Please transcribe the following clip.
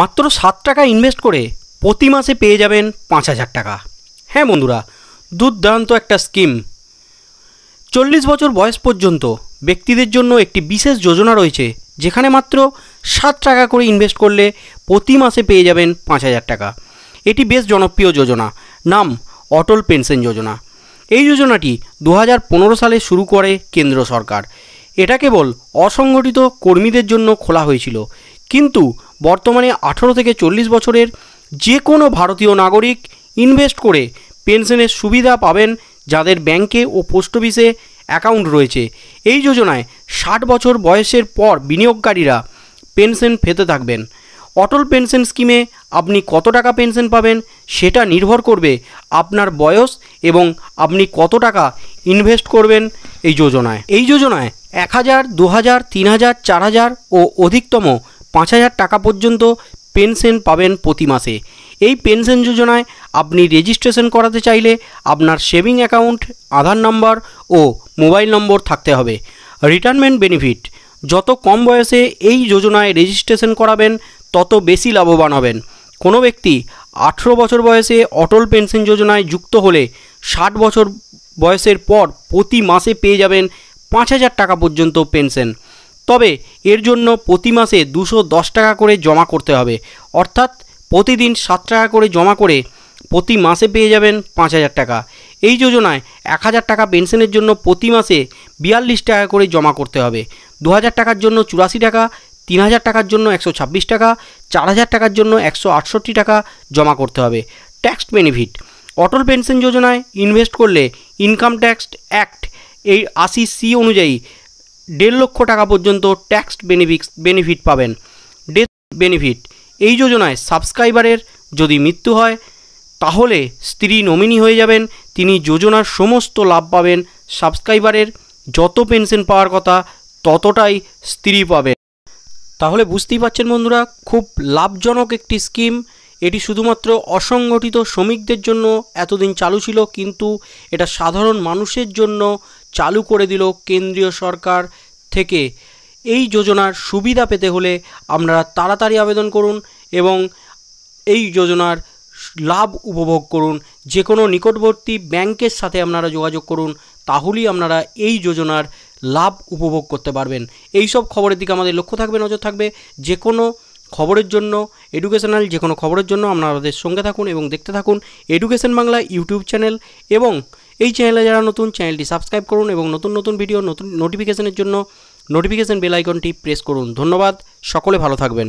মাত্র সাত টাকা ইনভেস্ট করে প্রতি মাসে পেয়ে যাবেন পাঁচ হাজার টাকা হ্যাঁ বন্ধুরা দুর্দান্ত একটা স্কিম চল্লিশ বছর বয়স পর্যন্ত ব্যক্তিদের জন্য একটি বিশেষ যোজনা রয়েছে যেখানে মাত্র সাত টাকা করে ইনভেস্ট করলে প্রতি মাসে পেয়ে যাবেন পাঁচ হাজার টাকা এটি বেশ জনপ্রিয় যোজনা নাম অটল পেনশন যোজনা এই যোজনাটি দু সালে শুরু করে কেন্দ্র সরকার এটা কেবল অসংগঠিত কর্মীদের জন্য খোলা হয়েছিল কিন্তু বর্তমানে আঠারো থেকে চল্লিশ বছরের যে কোনো ভারতীয় নাগরিক ইনভেস্ট করে পেনশনের সুবিধা পাবেন যাদের ব্যাংকে ও পোস্ট অফিসে অ্যাকাউন্ট রয়েছে এই যোজনায় ষাট বছর বয়সের পর বিনিয়োগকারীরা পেনশন পেতে থাকবেন অটল পেনশন স্কিমে আপনি কত টাকা পেনশন পাবেন সেটা নির্ভর করবে আপনার বয়স এবং আপনি কত টাকা ইনভেস্ট করবেন এই যোজনায় এই যোজনায় এক হাজার দু হাজার তিন হাজার চার হাজার ও অধিকতম পাঁচ হাজার টাকা পর্যন্ত পেনশন পাবেন প্রতি মাসে এই পেনশন যোজনায় আপনি রেজিস্ট্রেশন করাতে চাইলে আপনার সেভিং অ্যাকাউন্ট আধার নাম্বার ও মোবাইল নম্বর থাকতে হবে রিটায়ারমেন্ট বেনিফিট যত কম বয়সে এই যোজনায় রেজিস্ট্রেশন করাবেন তত বেশি লাভবান হবেন কোনো ব্যক্তি আঠেরো বছর বয়সে অটল পেনশন যোজনায় যুক্ত হলে ষাট বছর বয়সের পর প্রতি মাসে পেয়ে যাবেন পাঁচ হাজার টাকা পর্যন্ত পেনশন তবে এর জন্য প্রতি মাসে দুশো দশ টাকা করে জমা করতে হবে অর্থাৎ প্রতিদিন সাত টাকা করে জমা করে প্রতি মাসে পেয়ে যাবেন পাঁচ হাজার টাকা এই যোজনায় এক হাজার টাকা পেনশনের জন্য প্রতি মাসে বিয়াল্লিশ টাকা করে জমা করতে হবে দু হাজার টাকার জন্য চুরাশি টাকা তিন হাজার টাকার জন্য একশো ছাব্বিশ টাকা চার হাজার টাকার জন্য একশো আটষট্টি টাকা জমা করতে হবে ট্যাক্স বেনিফিট অটল পেনশন যোজনায় ইনভেস্ট করলে ইনকাম ট্যাক্স অ্যাক্ট এই আশি সি অনুযায়ী দেড় লক্ষ টাকা পর্যন্ত ট্যাক্স বেনিফিট বেনিফিট পাবেন ডেথ বেনিফিট এই যোজনায় সাবস্ক্রাইবারের যদি মৃত্যু হয় তাহলে স্ত্রী নমিনি হয়ে যাবেন তিনি যোজনার সমস্ত লাভ পাবেন সাবস্ক্রাইবারের যত পেনশন পাওয়ার কথা ততটাই স্ত্রী পাবেন তাহলে বুঝতেই পারছেন বন্ধুরা খুব লাভজনক একটি স্কিম এটি শুধুমাত্র অসংগঠিত শ্রমিকদের জন্য এতদিন চালু ছিল কিন্তু এটা সাধারণ মানুষের জন্য চালু করে দিল কেন্দ্রীয় সরকার থেকে এই যোজনার সুবিধা পেতে হলে আপনারা তাড়াতাড়ি আবেদন করুন এবং এই যোজনার লাভ উপভোগ করুন যে কোনো নিকটবর্তী ব্যাংকের সাথে আপনারা যোগাযোগ করুন তাহলেই আপনারা এই যোজনার লাভ উপভোগ করতে পারবেন এই সব খবরের দিকে আমাদের লক্ষ্য থাকবে নজর থাকবে যে কোনো খবরের জন্য এডুকেশনাল যে কোনো খবরের জন্য আপনারা আমাদের সঙ্গে থাকুন এবং দেখতে থাকুন এডুকেশন বাংলা ইউটিউব চ্যানেল এবং এই চ্যানেলে যারা নতুন চ্যানেলটি সাবস্ক্রাইব করুন এবং নতুন নতুন ভিডিও নতুন নোটিফিকেশনের জন্য নোটিফিকেশন বেলাইকনটি প্রেস করুন ধন্যবাদ সকলে ভালো থাকবেন